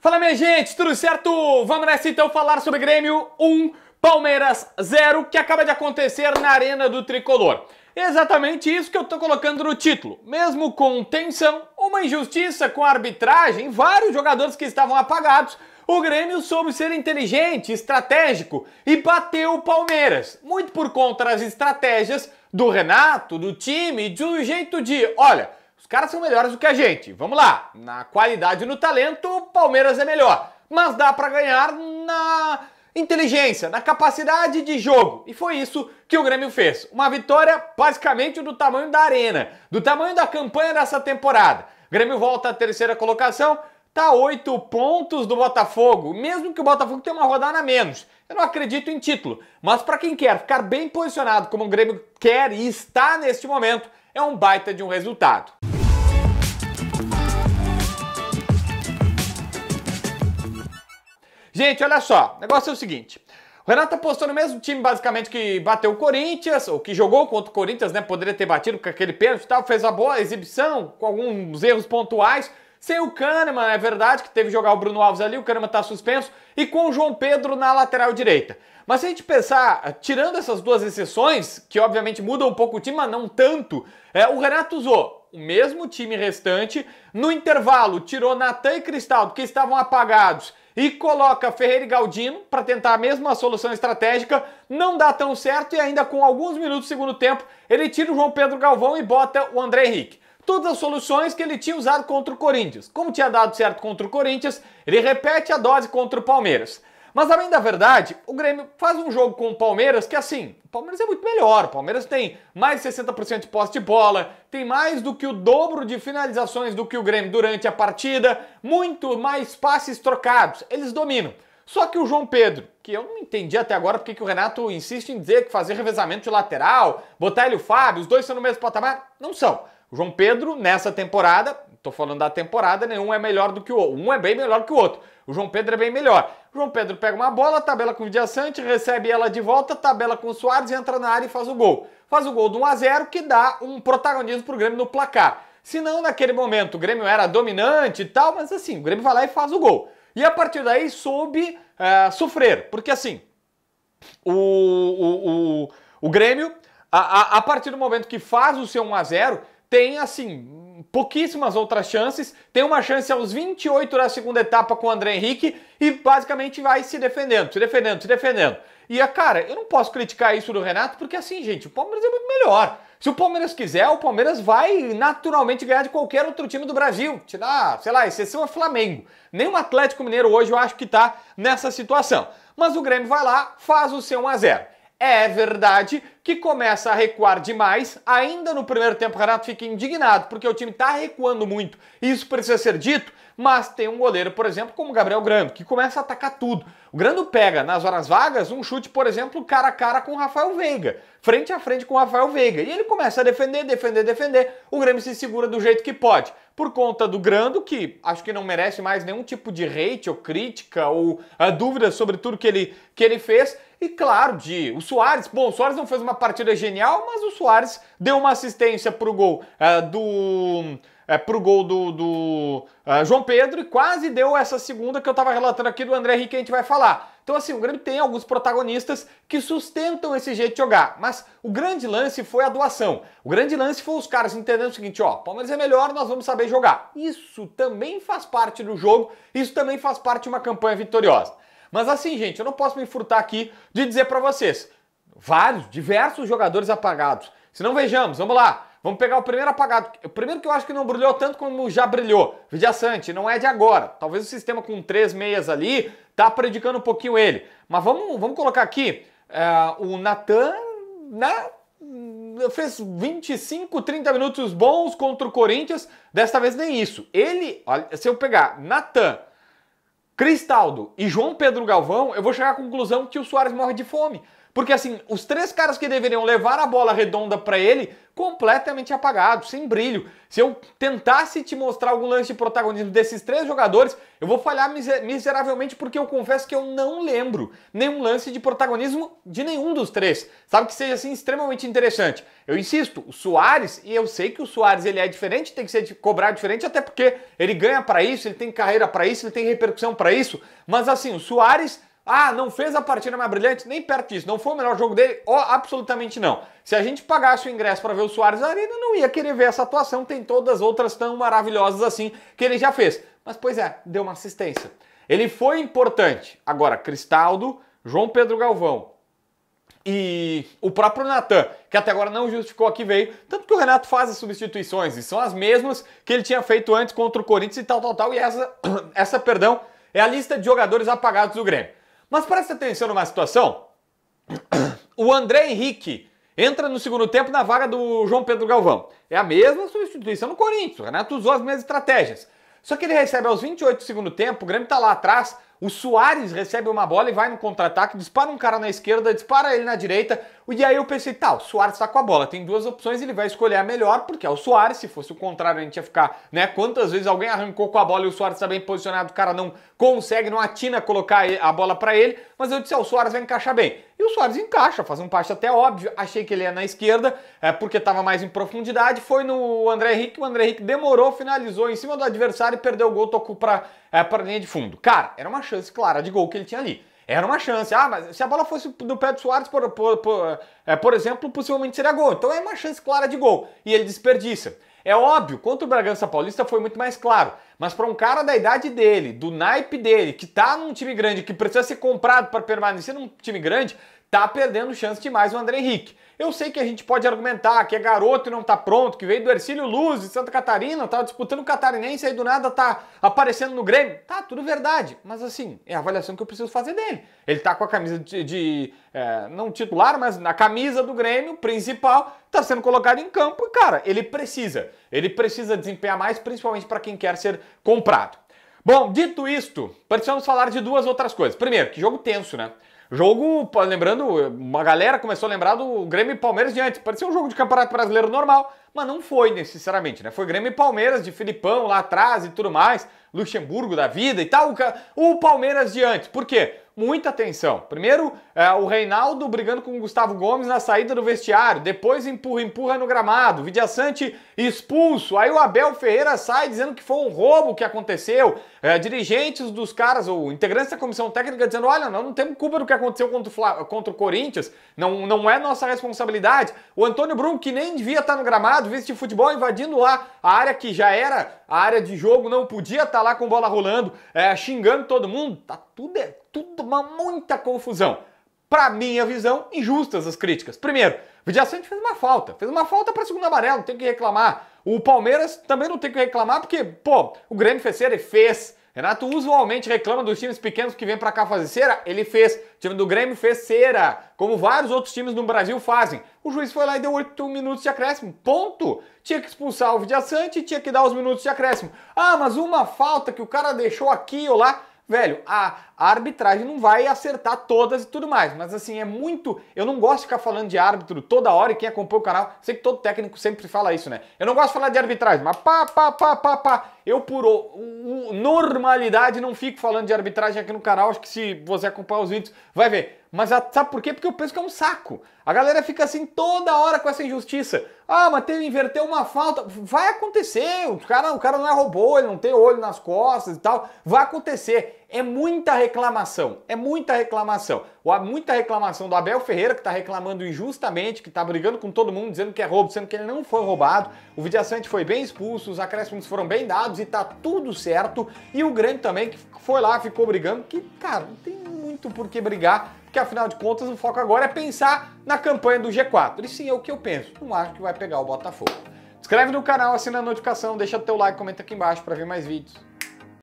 Fala minha gente, tudo certo? Vamos nessa então falar sobre Grêmio 1, Palmeiras 0, que acaba de acontecer na Arena do Tricolor. Exatamente isso que eu tô colocando no título. Mesmo com tensão, uma injustiça com a arbitragem, vários jogadores que estavam apagados, o Grêmio soube ser inteligente, estratégico e bateu o Palmeiras. Muito por conta das estratégias do Renato, do time, de um jeito de, olha, caras são melhores do que a gente. Vamos lá. Na qualidade e no talento, o Palmeiras é melhor. Mas dá para ganhar na inteligência, na capacidade de jogo. E foi isso que o Grêmio fez. Uma vitória basicamente do tamanho da arena, do tamanho da campanha dessa temporada. O Grêmio volta à terceira colocação, tá oito pontos do Botafogo, mesmo que o Botafogo tenha uma rodada a menos. Eu não acredito em título, mas para quem quer ficar bem posicionado como o Grêmio quer e está neste momento, é um baita de um resultado. Gente, olha só, o negócio é o seguinte. O Renato apostou no mesmo time, basicamente, que bateu o Corinthians, ou que jogou contra o Corinthians, né? Poderia ter batido com aquele pênalti e tal, fez a boa exibição, com alguns erros pontuais. Sem o Kahneman, é verdade que teve que jogar o Bruno Alves ali, o Kahneman tá suspenso, e com o João Pedro na lateral direita. Mas se a gente pensar, tirando essas duas exceções, que obviamente mudam um pouco o time, mas não tanto, é, o Renato usou o mesmo time restante. No intervalo, tirou Natan e Cristaldo, que estavam apagados, e coloca Ferreira e Galdino para tentar a mesma solução estratégica, não dá tão certo e ainda com alguns minutos do segundo tempo, ele tira o João Pedro Galvão e bota o André Henrique. Todas as soluções que ele tinha usado contra o Corinthians. Como tinha dado certo contra o Corinthians, ele repete a dose contra o Palmeiras. Mas além da verdade, o Grêmio faz um jogo com o Palmeiras que assim, o Palmeiras é muito melhor. O Palmeiras tem mais de 60% de posse de bola, tem mais do que o dobro de finalizações do que o Grêmio durante a partida, muito mais passes trocados. Eles dominam. Só que o João Pedro, que eu não entendi até agora porque que o Renato insiste em dizer que fazer revezamento de lateral, botar ele e o Fábio, os dois são no mesmo patamar, não são. O João Pedro, nessa temporada, estou falando da temporada, nenhum é melhor do que o outro. Um é bem melhor que o outro. O João Pedro é bem melhor. João Pedro pega uma bola, tabela com o Dia Sante, recebe ela de volta, tabela com o Soares, entra na área e faz o gol. Faz o gol do 1x0 que dá um protagonismo pro Grêmio no placar. Se não, naquele momento o Grêmio era dominante e tal, mas assim, o Grêmio vai lá e faz o gol. E a partir daí soube uh, sofrer, porque assim, o, o, o, o Grêmio, a, a, a partir do momento que faz o seu 1x0, tem assim, pouquíssimas outras chances. Tem uma chance aos 28 da segunda etapa com o André Henrique e basicamente vai se defendendo, se defendendo, se defendendo. E, a é, cara, eu não posso criticar isso do Renato, porque assim, gente, o Palmeiras é muito melhor. Se o Palmeiras quiser, o Palmeiras vai naturalmente ganhar de qualquer outro time do Brasil. Tirar, sei lá, exceção é Flamengo. Nem o Atlético Mineiro hoje eu acho que tá nessa situação. Mas o Grêmio vai lá, faz o seu 1x0. É verdade que começa a recuar demais. Ainda no primeiro tempo, o Renato fica indignado, porque o time está recuando muito. Isso precisa ser dito mas tem um goleiro, por exemplo, como Gabriel Grando, que começa a atacar tudo. O Grando pega nas horas vagas um chute, por exemplo, cara a cara com o Rafael Veiga, frente a frente com o Rafael Veiga, e ele começa a defender, defender, defender. O Grêmio se segura do jeito que pode por conta do Grando, que acho que não merece mais nenhum tipo de hate ou crítica ou uh, ah, dúvida sobre tudo que ele, que ele fez. E claro, de o Soares. Bom, o Soares não fez uma partida genial, mas o Soares deu uma assistência para o gol uh, do é, pro gol do, do uh, João Pedro e quase deu essa segunda que eu estava relatando aqui do André Henrique, a gente vai falar. Então, assim, o Grêmio tem alguns protagonistas que sustentam esse jeito de jogar, mas o grande lance foi a doação. O grande lance foi os caras entendendo o seguinte: ó, Palmeiras é melhor, nós vamos saber jogar. Isso também faz parte do jogo, isso também faz parte de uma campanha vitoriosa. Mas, assim, gente, eu não posso me furtar aqui de dizer para vocês: vários, diversos jogadores apagados. Se não, vejamos, vamos lá. Vamos pegar o primeiro apagado. O primeiro que eu acho que não brilhou tanto como já brilhou. Vidiaçante, não é de agora. Talvez o sistema com três meias ali tá predicando um pouquinho ele. Mas vamos, vamos colocar aqui eh, o Natan na né, fez 25, 30 minutos bons contra o Corinthians. Desta vez nem isso. Ele, olha, se eu pegar Natan, Cristaldo e João Pedro Galvão, eu vou chegar à conclusão que o Soares morre de fome. Porque assim, os três caras que deveriam levar a bola redonda para ele, completamente apagados, sem brilho. Se eu tentasse te mostrar algum lance de protagonismo desses três jogadores, eu vou falhar miseravelmente porque eu confesso que eu não lembro nenhum lance de protagonismo de nenhum dos três. Sabe que seja assim extremamente interessante. Eu insisto, o Soares, e eu sei que o Soares ele é diferente, tem que ser cobrar diferente, até porque ele ganha para isso, ele tem carreira para isso, ele tem repercussão para isso, mas assim, o Soares ah, não fez a partida mais brilhante? Nem perto disso. Não foi o melhor jogo dele? Oh, absolutamente não. Se a gente pagasse o ingresso para ver o Soares na Arena, não ia querer ver essa atuação. Tem todas as outras tão maravilhosas assim que ele já fez. Mas, pois é, deu uma assistência. Ele foi importante. Agora, Cristaldo, João Pedro Galvão, e o próprio Natan, que até agora não justificou aqui, veio. Tanto que o Renato faz as substituições e são as mesmas que ele tinha feito antes contra o Corinthians e tal, tal, tal. E essa, essa perdão, é a lista de jogadores apagados do Grêmio. Mas presta atenção numa situação. O André Henrique entra no segundo tempo na vaga do João Pedro Galvão. É a mesma substituição no Corinthians. O Renato usou as mesmas estratégias. Só que ele recebe aos 28 do segundo tempo, o Grêmio está lá atrás, o Soares recebe uma bola e vai no contra-ataque, dispara um cara na esquerda, dispara ele na direita. E aí eu pensei, tá, o Soares tá com a bola, tem duas opções, ele vai escolher a melhor, porque é o Soares. Se fosse o contrário, a gente ia ficar, né? Quantas vezes alguém arrancou com a bola e o Soares tá bem posicionado, o cara não consegue, não atina colocar a bola para ele. Mas eu disse, é o Soares vai encaixar bem o Soares encaixa, faz um passe até óbvio. Achei que ele ia na esquerda, é, porque estava mais em profundidade. Foi no André Henrique, o André Henrique demorou, finalizou em cima do adversário, e perdeu o gol, tocou para é, a linha de fundo. Cara, era uma chance clara de gol que ele tinha ali. Era uma chance. Ah, mas se a bola fosse do pé do Soares, por, por, por, é, por exemplo, possivelmente seria gol. Então é uma chance clara de gol. E ele desperdiça. É óbvio, contra o Bragança Paulista foi muito mais claro. Mas para um cara da idade dele, do naipe dele, que tá num time grande, que precisa ser comprado para permanecer num time grande, tá perdendo chance demais o André Henrique. Eu sei que a gente pode argumentar que é garoto e não tá pronto, que veio do Ercílio Luz de Santa Catarina, tá disputando o Catarinense e do nada tá aparecendo no Grêmio. Tá, tudo verdade. Mas assim, é a avaliação que eu preciso fazer dele. Ele tá com a camisa de. de é, não titular, mas na camisa do Grêmio principal, tá sendo colocado em campo e, cara, ele precisa. Ele precisa desempenhar mais, principalmente para quem quer ser comprado. Bom, dito isto, precisamos falar de duas outras coisas. Primeiro, que jogo tenso, né? Jogo, lembrando, uma galera começou a lembrar do Grêmio e Palmeiras de antes. Parecia um jogo de campeonato brasileiro normal, mas não foi, necessariamente. sinceramente, né? Foi Grêmio e Palmeiras de Filipão lá atrás e tudo mais, Luxemburgo da vida e tal. O Palmeiras de antes. Por quê? muita atenção. Primeiro, é, o Reinaldo brigando com o Gustavo Gomes na saída do vestiário, depois empurra, empurra no gramado, Vidia Sante expulso, aí o Abel Ferreira sai dizendo que foi um roubo que aconteceu, é, dirigentes dos caras, ou integrantes da comissão técnica dizendo, olha, não, não temos culpa do que aconteceu contra o, Fla contra o Corinthians, não, não é nossa responsabilidade. O Antônio Bruno, que nem devia estar no gramado, vice de futebol, invadindo lá a área que já era a área de jogo, não podia estar lá com bola rolando, é, xingando todo mundo, tá tudo, tudo uma muita confusão. Para minha visão, injustas as críticas. Primeiro, Vidia fez uma falta. Fez uma falta para segundo amarelo, não tem que reclamar. O Palmeiras também não tem que reclamar, porque, pô, o Grêmio fez cera, ele fez. Renato usualmente reclama dos times pequenos que vêm para cá fazer cera, ele fez. O time do Grêmio fez cera, como vários outros times no Brasil fazem. O juiz foi lá e deu 8 minutos de acréscimo. Ponto! Tinha que expulsar o Vidia Sante, tinha que dar os minutos de acréscimo. Ah, mas uma falta que o cara deixou aqui ou lá velho, a, arbitragem não vai acertar todas e tudo mais, mas assim, é muito. Eu não gosto de ficar falando de árbitro toda hora e quem acompanha o canal, sei que todo técnico sempre fala isso, né? Eu não gosto de falar de arbitragem, mas pá, pá, pá, pá, pá. Eu, por o, o, normalidade, não fico falando de arbitragem aqui no canal, acho que se você acompanhar os vídeos, vai ver. Mas sabe por quê? Porque eu penso que é um saco. A galera fica assim toda hora com essa injustiça. Ah, mas teve inverter uma falta. Vai acontecer. O cara, o cara não é robô, ele não tem olho nas costas e tal. Vai acontecer é muita reclamação, é muita reclamação. Muita reclamação do Abel Ferreira, que está reclamando injustamente, que está brigando com todo mundo, dizendo que é roubo, sendo que ele não foi roubado. O Vidiaçante foi bem expulso, os acréscimos foram bem dados e tá tudo certo. E o Grêmio também, que foi lá, ficou brigando, que, cara, não tem muito por que brigar, porque afinal de contas o foco agora é pensar na campanha do G4. E sim, é o que eu penso, não acho que vai pegar o Botafogo. Inscreve no canal, assina a notificação, deixa teu like, comenta aqui embaixo para ver mais vídeos.